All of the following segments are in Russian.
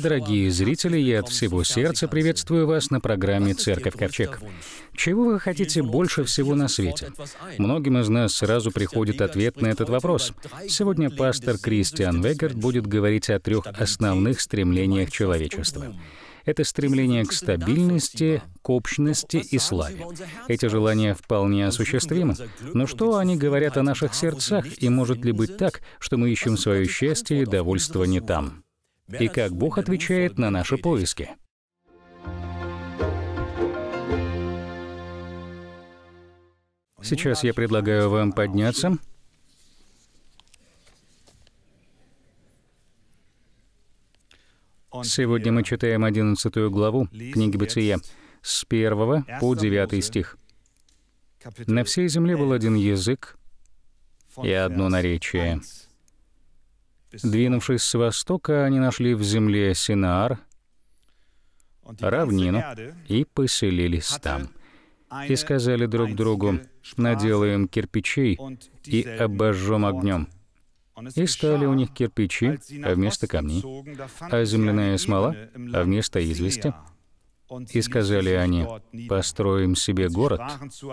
Дорогие зрители, я от всего сердца приветствую вас на программе «Церковь Ковчег». Чего вы хотите больше всего на свете? Многим из нас сразу приходит ответ на этот вопрос. Сегодня пастор Кристиан Вегард будет говорить о трех основных стремлениях человечества это стремление к стабильности, к общности и славе. Эти желания вполне осуществимы. Но что они говорят о наших сердцах, и может ли быть так, что мы ищем свое счастье и довольство не там? и как Бог отвечает на наши поиски. Сейчас я предлагаю вам подняться. Сегодня мы читаем 11 главу книги Бытия с 1 по 9 стих. На всей земле был один язык и одно наречие — Двинувшись с востока, они нашли в земле Синаар, равнину, и поселились там. И сказали друг другу, «Наделаем кирпичей и обожжем огнем». И стали у них кирпичи а вместо камней, а земляная смола а вместо извести. И сказали они, «Построим себе город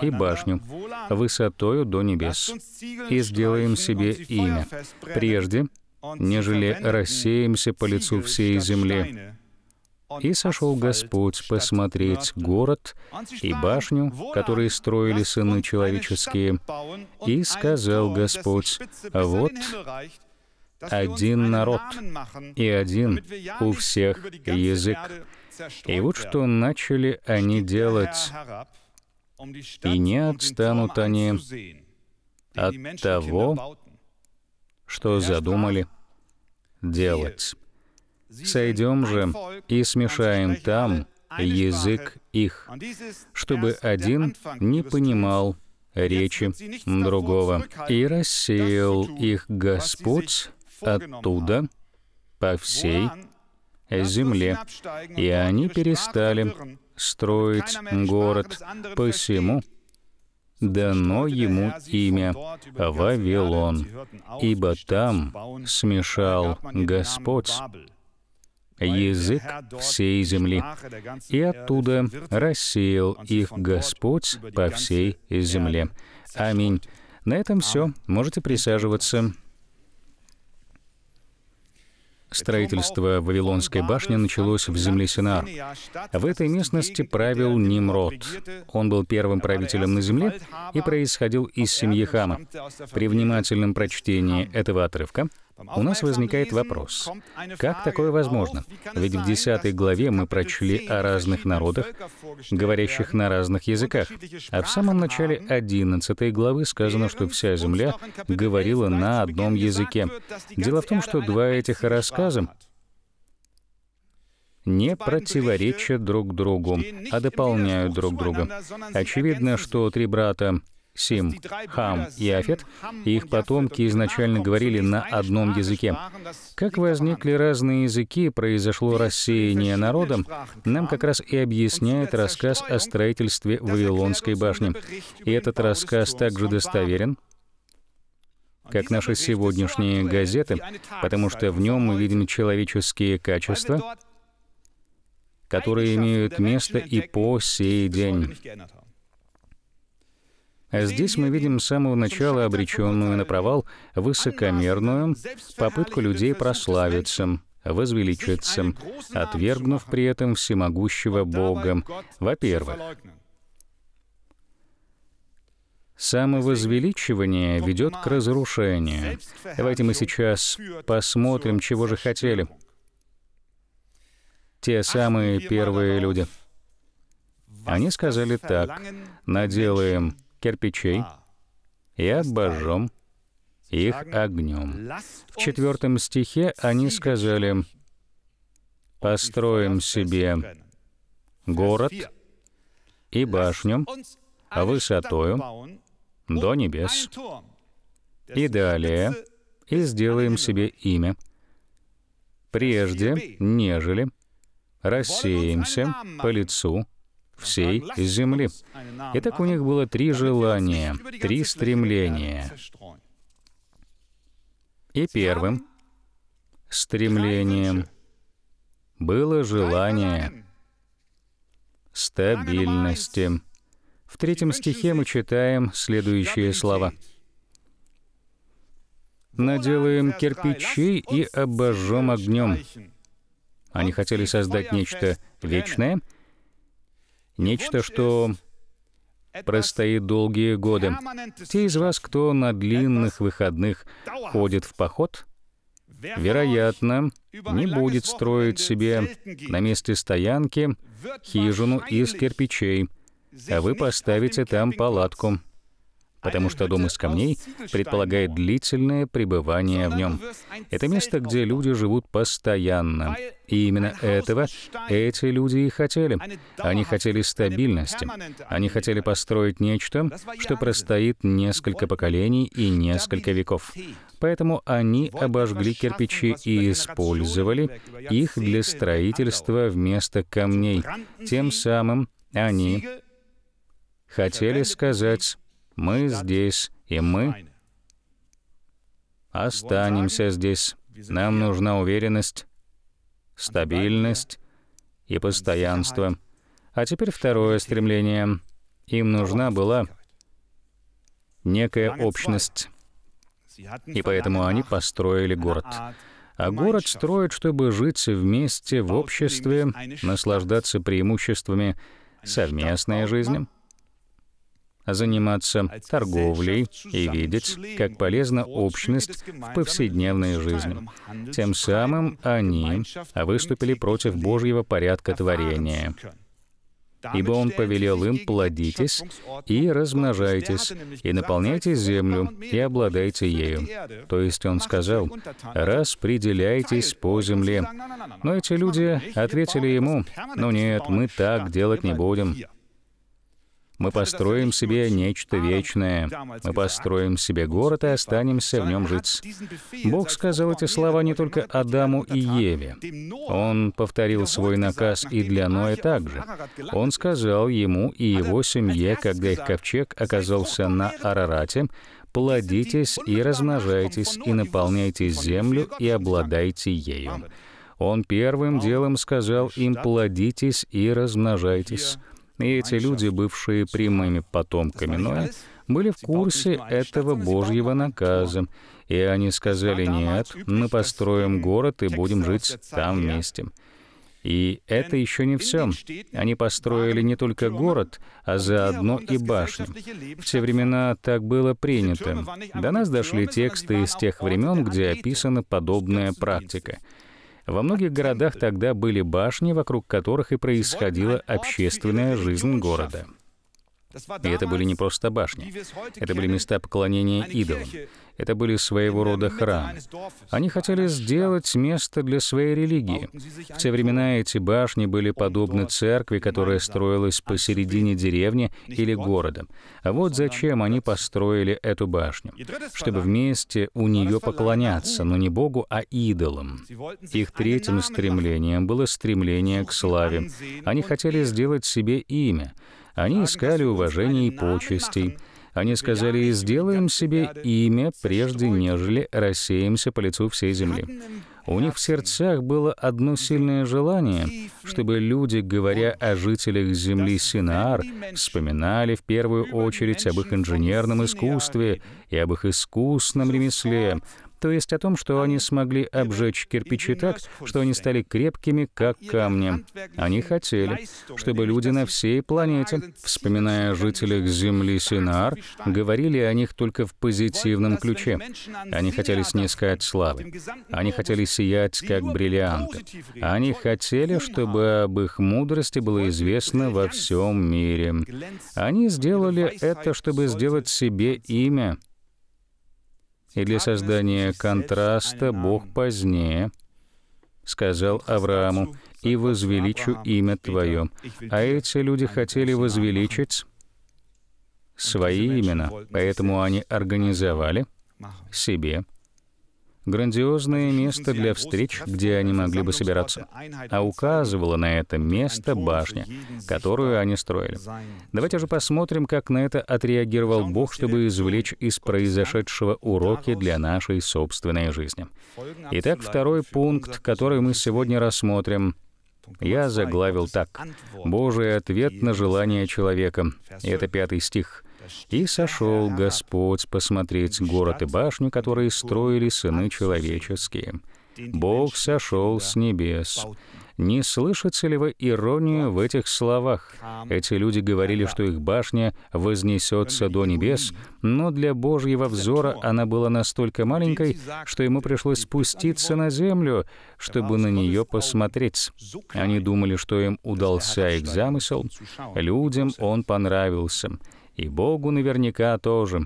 и башню высотою до небес, и сделаем себе имя, прежде нежели рассеемся по лицу всей земли. И сошел Господь посмотреть город и башню, которые строили сыны человеческие, и сказал Господь, «Вот один народ и один у всех язык». И вот что начали они делать, и не отстанут они от того, что задумали делать. Сойдем же и смешаем там язык их, чтобы один не понимал речи другого. И рассеял их Господь оттуда по всей земле, и они перестали строить город посему, дано ему имя Вавилон, ибо там смешал Господь язык всей земли, и оттуда рассеял их Господь по всей земле. Аминь. На этом все. Можете присаживаться. Строительство Вавилонской башни началось в земле Синар. В этой местности правил Нимрод. Он был первым правителем на земле и происходил из семьи Хама. При внимательном прочтении этого отрывка у нас возникает вопрос, как такое возможно? Ведь в 10 главе мы прочли о разных народах, говорящих на разных языках. А в самом начале 11 главы сказано, что вся земля говорила на одном языке. Дело в том, что два этих рассказа не противоречат друг другу, а дополняют друг друга. Очевидно, что три брата Сим, Хам и Афет, их потомки изначально говорили на одном языке. Как возникли разные языки, произошло рассеяние народа, нам как раз и объясняет рассказ о строительстве Вавилонской башни. И этот рассказ также достоверен, как наши сегодняшние газеты, потому что в нем мы видим человеческие качества, которые имеют место и по сей день здесь мы видим с самого начала обреченную на провал высокомерную попытку людей прославиться, возвеличиться, отвергнув при этом всемогущего Бога. Во-первых, Самовозвеличивание ведет к разрушению. Давайте мы сейчас посмотрим, чего же хотели. Те самые первые люди. Они сказали так, наделаем кирпичей а. и обожжем их огнем. В четвертом стихе они сказали, «Построим себе город и башню а высотою до небес». И далее, «И сделаем себе имя, прежде, нежели рассеемся по лицу всей земли. Итак, у них было три желания, три стремления. И первым стремлением было желание стабильности. В третьем стихе мы читаем следующие слова. «Наделаем кирпичей и обожжем огнем». Они хотели создать нечто вечное — Нечто, что простоит долгие годы. Те из вас, кто на длинных выходных ходит в поход, вероятно, не будет строить себе на месте стоянки хижину из кирпичей, а вы поставите там палатку потому что дом из камней предполагает длительное пребывание в нем. Это место, где люди живут постоянно. И именно этого эти люди и хотели. Они хотели стабильности. Они хотели построить нечто, что простоит несколько поколений и несколько веков. Поэтому они обожгли кирпичи и использовали их для строительства вместо камней. Тем самым они хотели сказать мы здесь, и мы останемся здесь. Нам нужна уверенность, стабильность и постоянство. А теперь второе стремление. Им нужна была некая общность. И поэтому они построили город. А город строят, чтобы жить вместе в обществе, наслаждаться преимуществами совместной жизни — заниматься торговлей и видеть, как полезна общность в повседневной жизни. Тем самым они выступили против Божьего порядка творения ибо Он повелел им плодитесь и размножайтесь, и наполняйте землю, и обладайте ею». То есть Он сказал, «Распределяйтесь по земле». Но эти люди ответили Ему, «Ну нет, мы так делать не будем». Мы построим себе нечто вечное. Мы построим себе город и останемся в нем жить. Бог сказал эти слова не только Адаму и Еве. Он повторил свой наказ и для Ноя также. Он сказал ему и его семье, когда их ковчег оказался на Арарате, «Плодитесь и размножайтесь, и наполняйте землю, и обладайте ею». Он первым делом сказал им «плодитесь и размножайтесь». И эти люди, бывшие прямыми потомками Ноя, были в курсе этого божьего наказа. И они сказали, нет, мы построим город и будем жить там вместе. И это еще не все. Они построили не только город, а заодно и башню. В те времена так было принято. До нас дошли тексты из тех времен, где описана подобная практика — во многих городах тогда были башни, вокруг которых и происходила общественная жизнь города. И это были не просто башни. Это были места поклонения идолам. Это были своего рода храмы. Они хотели сделать место для своей религии. В те времена эти башни были um подобны церкви, которая строилась посередине деревни или города. А вот зачем они построили эту башню. Чтобы вместе у нее поклоняться, но не Богу, а идолам. Их третьим стремлением было стремление к славе. Они хотели сделать себе имя. Они искали уважения и почестей. Они сказали, сделаем себе имя, прежде нежели рассеемся по лицу всей земли. У них в сердцах было одно сильное желание, чтобы люди, говоря о жителях земли Синар, вспоминали в первую очередь об их инженерном искусстве и об их искусном ремесле, то есть о том, что они смогли обжечь кирпичи так, что они стали крепкими, как камни. Они хотели, чтобы люди на всей планете, вспоминая о жителях Земли Синар, говорили о них только в позитивном ключе. Они хотели снискать славы. Они хотели сиять, как бриллианты. Они хотели, чтобы об их мудрости было известно во всем мире. Они сделали это, чтобы сделать себе имя и для создания контраста Бог позднее сказал Аврааму, «И возвеличу имя Твое». А эти люди хотели возвеличить свои имена, поэтому они организовали себе грандиозное место для а встреч, где они могли бы собираться, а указывала на это место башня, которую они строили. Давайте же посмотрим, как на это отреагировал Бог, чтобы извлечь из произошедшего уроки для нашей собственной жизни. Итак, второй пункт, который мы сегодня рассмотрим, я заглавил так. «Божий ответ на желание человека». Это пятый стих. И сошел Господь посмотреть город и башню, которые строили сыны человеческие. Бог сошел с небес. Не слышите ли вы иронию в этих словах? Эти люди говорили, что их башня вознесется до небес, но для Божьего взора она была настолько маленькой, что ему пришлось спуститься на землю, чтобы на нее посмотреть. Они думали, что им удался их замысел, людям он понравился и Богу наверняка тоже.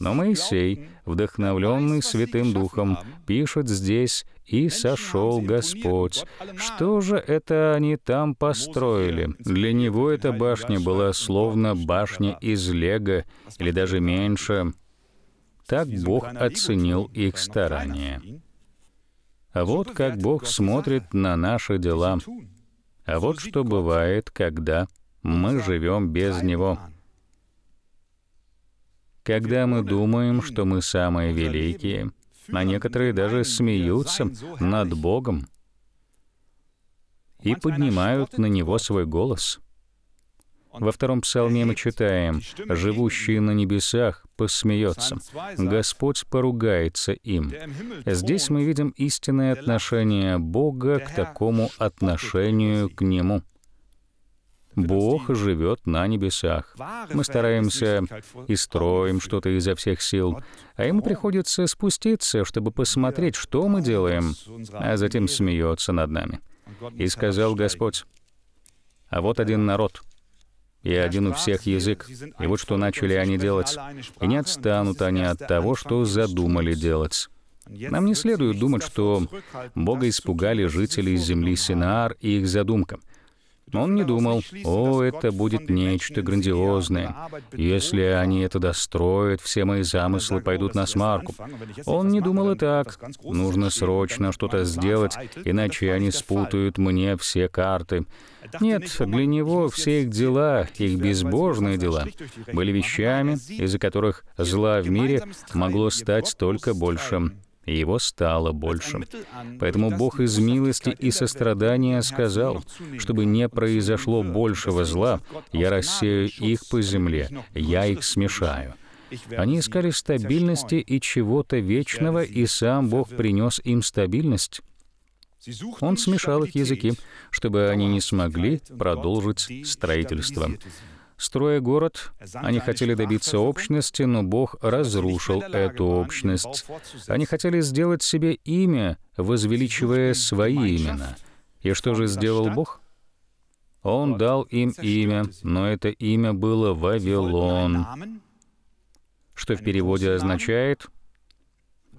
Но Моисей, вдохновленный Святым Духом, пишет здесь «И сошел Господь». Что же это они там построили? Для него эта башня была словно башня из лего, или даже меньше. Так Бог оценил их старания. А вот как Бог смотрит на наши дела. А вот что бывает, когда мы живем без Него. Когда мы думаем, что мы самые великие, а некоторые даже смеются над Богом и поднимают на Него свой голос. Во втором псалме мы читаем, «Живущие на небесах посмеется, Господь поругается им». Здесь мы видим истинное отношение Бога к такому отношению к Нему. Бог живет на небесах. Мы стараемся и строим что-то изо всех сил, а ему приходится спуститься, чтобы посмотреть, что мы делаем, а затем смеется над нами. И сказал Господь, «А вот один народ, и один у всех язык, и вот что начали они делать, и не отстанут они от того, что задумали делать». Нам не следует думать, что Бога испугали жителей земли Синаар и их задумкам он не думал, о, это будет нечто грандиозное. Если они это достроят, все мои замыслы пойдут на смарку. Он не думал и так. Нужно срочно что-то сделать, иначе они спутают мне все карты. Нет, для него все их дела, их безбожные дела, были вещами, из-за которых зла в мире могло стать только большим и его стало больше. Поэтому Бог из милости и сострадания сказал, чтобы не произошло большего зла, я рассею их по земле, я их смешаю. Они искали стабильности и чего-то вечного, и сам Бог принес им стабильность. Он смешал их языки, чтобы они не смогли продолжить строительство. Строя город, они хотели добиться общности, но Бог разрушил эту общность. Они хотели сделать себе имя, возвеличивая свои имена. И что же сделал Бог? Он дал им имя, но это имя было Вавилон, что в переводе означает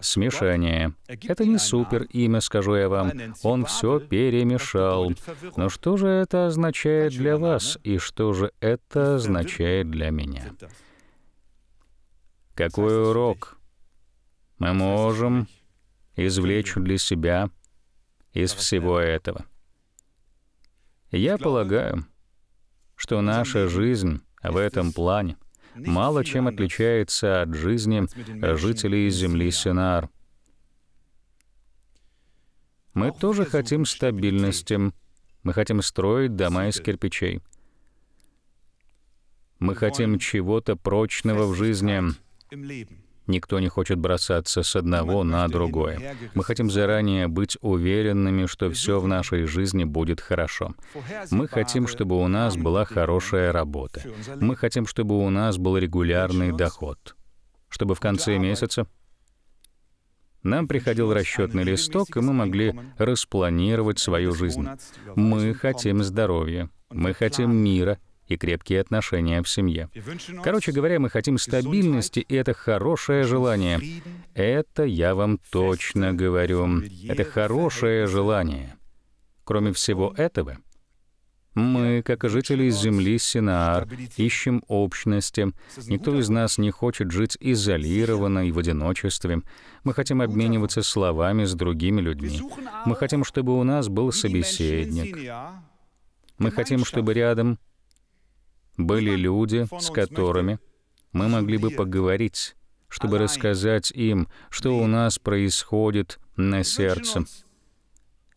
смешание. Это не супер имя, скажу я вам. Он все перемешал. Но что же это означает для вас, и что же это означает для меня? Какой урок мы можем извлечь для себя из всего этого? Я полагаю, что наша жизнь в этом плане мало чем отличается от жизни жителей земли Синаар. Мы тоже хотим стабильности. Мы хотим строить дома из кирпичей. Мы хотим чего-то прочного в жизни. Никто не хочет бросаться с одного на другое. Мы хотим заранее быть уверенными, что все в нашей жизни будет хорошо. Мы хотим, чтобы у нас была хорошая работа. Мы хотим, чтобы у нас был регулярный доход. Чтобы в конце месяца нам приходил расчетный листок, и мы могли распланировать свою жизнь. Мы хотим здоровья, мы хотим мира, и крепкие отношения в семье. Короче говоря, мы хотим стабильности, и это хорошее желание. Это я вам точно говорю. Это хорошее желание. Кроме всего этого, мы, как жители земли Синаар, ищем общности. Никто из нас не хочет жить изолированно и в одиночестве. Мы хотим обмениваться словами с другими людьми. Мы хотим, чтобы у нас был собеседник. Мы хотим, чтобы рядом были люди, с которыми мы могли бы поговорить, чтобы рассказать им, что у нас происходит на сердце.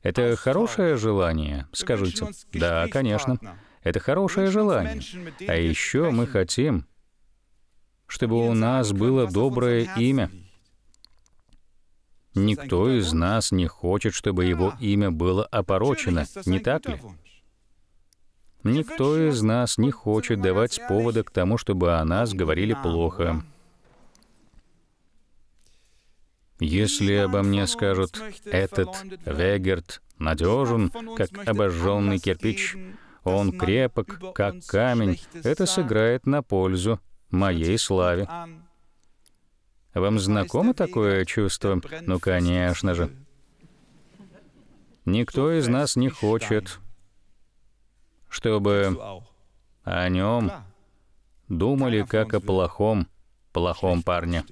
Это хорошее желание, скажите. Да, конечно. Это хорошее желание. А еще мы хотим, чтобы у нас было доброе имя. Никто из нас не хочет, чтобы его имя было опорочено, не так ли? Никто из нас не хочет давать повода к тому, чтобы о нас говорили плохо. Если обо мне скажут «этот Вегерт надежен, как обожженный кирпич, он крепок, как камень», это сыграет на пользу моей славе. Вам знакомо такое чувство? Ну, конечно же. Никто из нас не хочет чтобы о нем думали как о плохом, плохом парне.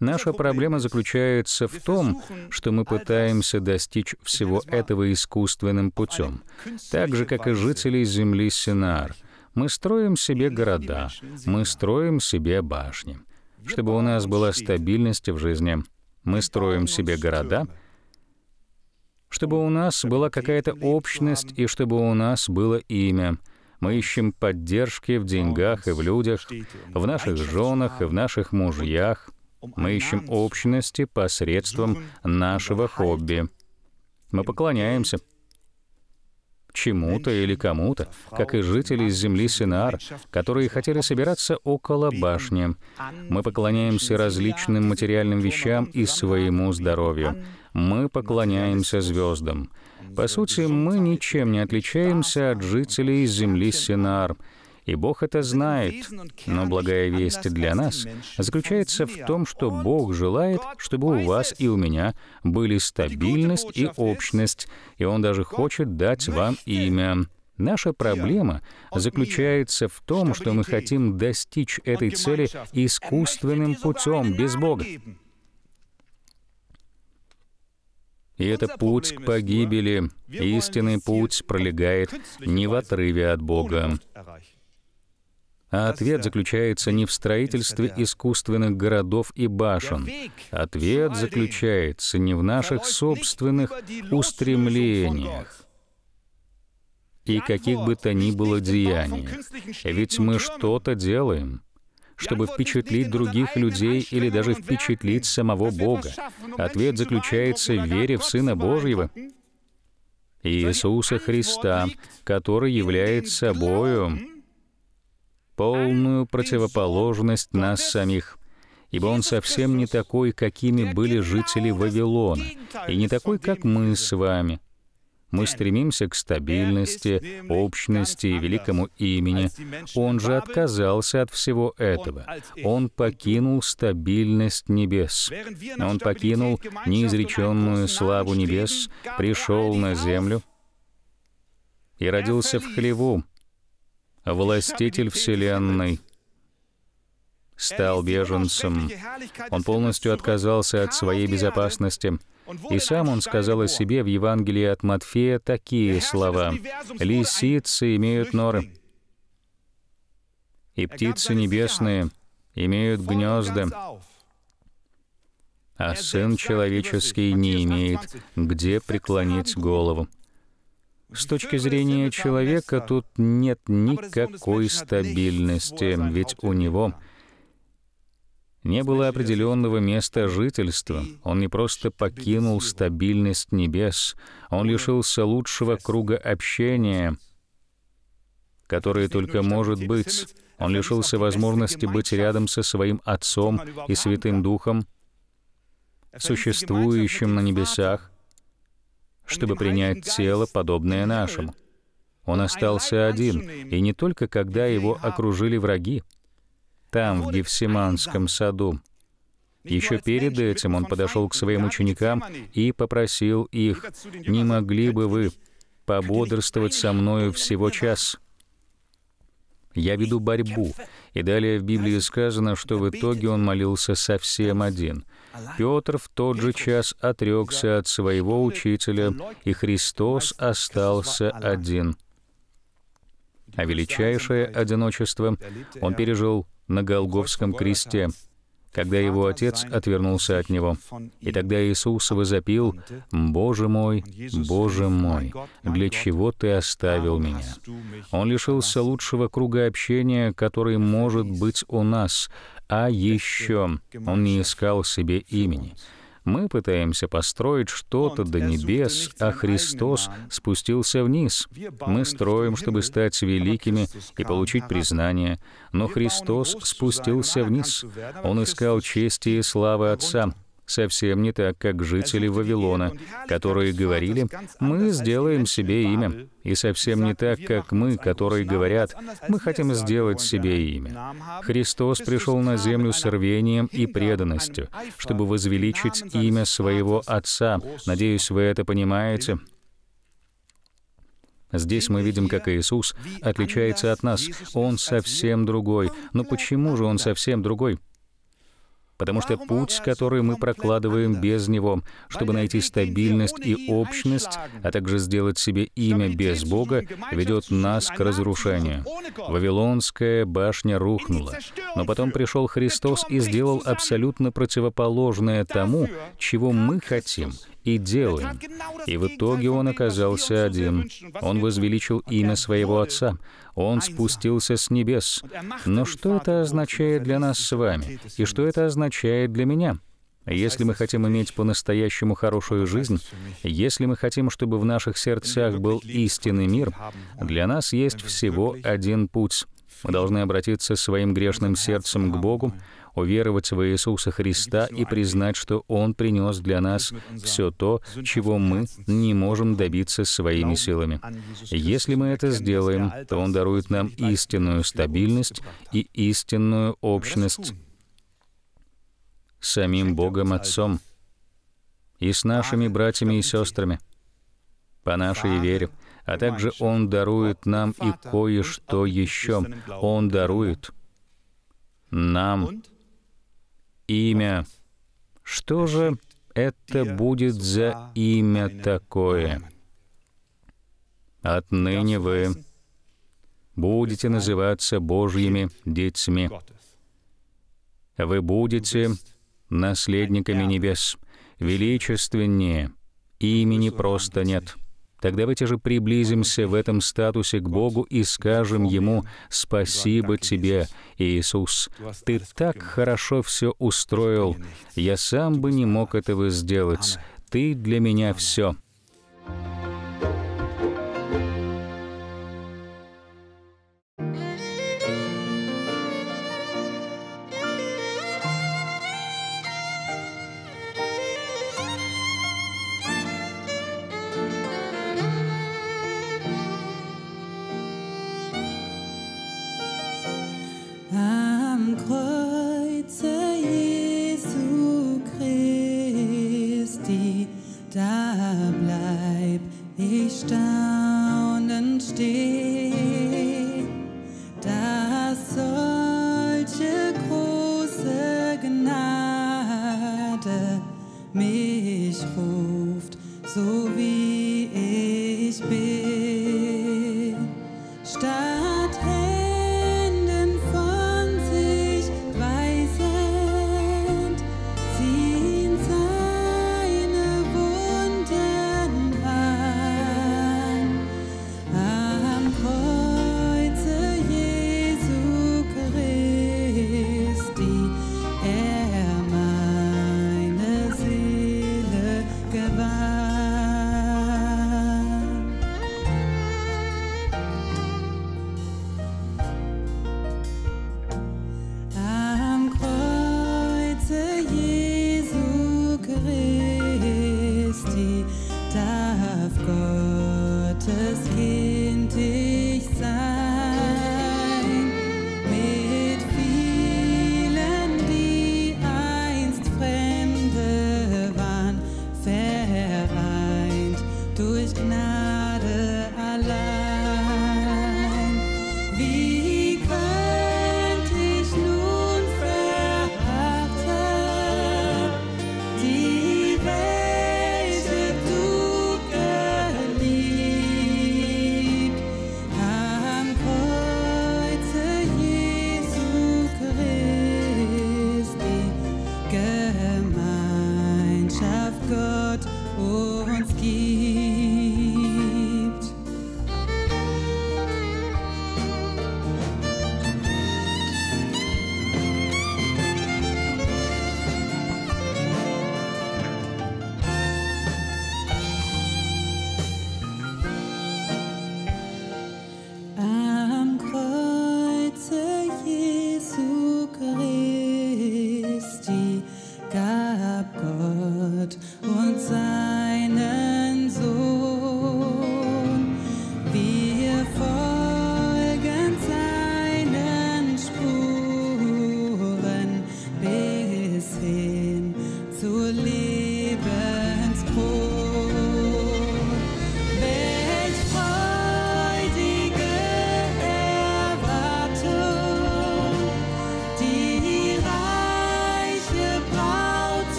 Наша проблема заключается в том, что мы пытаемся достичь всего этого искусственным путем, так же, как и жители земли Синар. Мы строим себе города, мы строим себе башни. Чтобы у нас была стабильность в жизни, мы строим себе города — чтобы у нас была какая-то общность и чтобы у нас было имя. Мы ищем поддержки в деньгах и в людях, в наших женах и в наших мужьях. Мы ищем общности посредством нашего хобби. Мы поклоняемся чему-то или кому-то, как и жители земли Синар, которые хотели собираться около башни. Мы поклоняемся различным материальным вещам и своему здоровью. Мы поклоняемся звездам. По сути, мы ничем не отличаемся от жителей земли Синар. И Бог это знает. Но благая весть для нас заключается в том, что Бог желает, чтобы у вас и у меня были стабильность и общность, и Он даже хочет дать вам имя. Наша проблема заключается в том, что мы хотим достичь этой цели искусственным путем, без Бога. И это путь к погибели. Истинный путь пролегает не в отрыве от Бога. А ответ заключается не в строительстве искусственных городов и башен. Ответ заключается не в наших собственных устремлениях и каких бы то ни было деяний. Ведь мы что-то делаем чтобы впечатлить других людей или даже впечатлить самого Бога. Ну, Ответ ну, заключается в вере в Сына Божьего Иисуса Христа, который является собою полную противоположность нас самих, ибо Он совсем не такой, какими были жители Вавилона, и не такой, как мы с вами. Мы стремимся к стабильности, общности и великому имени. Он же отказался от всего этого. Он покинул стабильность небес. Он покинул неизреченную славу небес, пришел на землю и родился в хлеву, властитель Вселенной стал беженцем. Он полностью отказался от своей безопасности. И сам он сказал о себе в Евангелии от Матфея такие слова. «Лисицы имеют норы, и птицы небесные имеют гнезда, а Сын Человеческий не имеет, где преклонить голову». С точки зрения человека тут нет никакой стабильности, ведь у него не было определенного места жительства. Он не просто покинул стабильность небес, он лишился лучшего круга общения, которое только может быть. Он лишился возможности быть рядом со своим Отцом и Святым Духом, существующим на небесах, чтобы принять тело, подобное нашему. Он остался один, и не только когда его окружили враги, там, в Гефсиманском саду. Еще перед этим он подошел к своим ученикам и попросил их, «Не могли бы вы пободрствовать со мною всего час?» «Я веду борьбу». И далее в Библии сказано, что в итоге он молился совсем один. Петр в тот же час отрекся от своего учителя, и Христос остался один. А величайшее одиночество он пережил на Голговском кресте, когда его отец отвернулся от него. И тогда Иисус возопил, «Боже мой, Боже мой, для чего ты оставил меня?» Он лишился лучшего круга общения, который может быть у нас, а еще он не искал себе имени. Мы пытаемся построить что-то до небес, а Христос спустился вниз. Мы строим, чтобы стать великими и получить признание, но Христос спустился вниз. Он искал чести и славы Отца совсем не так, как жители Вавилона, которые говорили, «Мы сделаем себе имя», и совсем не так, как мы, которые говорят, «Мы хотим сделать себе имя». Христос пришел на землю с рвением и преданностью, чтобы возвеличить имя своего Отца. Надеюсь, вы это понимаете, Здесь мы видим, как Иисус отличается от нас. Он совсем другой. Но почему же он совсем другой? потому что путь, который мы прокладываем без него, чтобы найти стабильность и общность, а также сделать себе имя без Бога, ведет нас к разрушению. Вавилонская башня рухнула, но потом пришел Христос и сделал абсолютно противоположное тому, чего мы хотим и делаем. И в итоге он оказался один. Он возвеличил имя своего Отца. Он спустился с небес. Но что это означает для нас с вами? И что это означает для меня? Если мы хотим иметь по-настоящему хорошую жизнь, если мы хотим, чтобы в наших сердцах был истинный мир, для нас есть всего один путь. Мы должны обратиться своим грешным сердцем к Богу уверовать в Иисуса Христа и признать, что Он принес для нас все то, чего мы не можем добиться своими силами. Если мы это сделаем, то Он дарует нам истинную стабильность и истинную общность самим Богом Отцом и с нашими братьями и сестрами по нашей вере, а также Он дарует нам и кое-что еще. Он дарует нам имя. Что же это будет за имя такое? Отныне вы будете называться Божьими детьми. Вы будете наследниками небес. Величественнее имени просто нет. Так давайте же приблизимся в этом статусе к Богу и скажем Ему «Спасибо Тебе, Иисус! Ты так хорошо все устроил! Я сам бы не мог этого сделать! Ты для меня все!»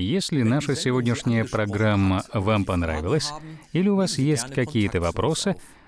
Если наша сегодняшняя программа вам понравилась, или у вас есть какие-то вопросы,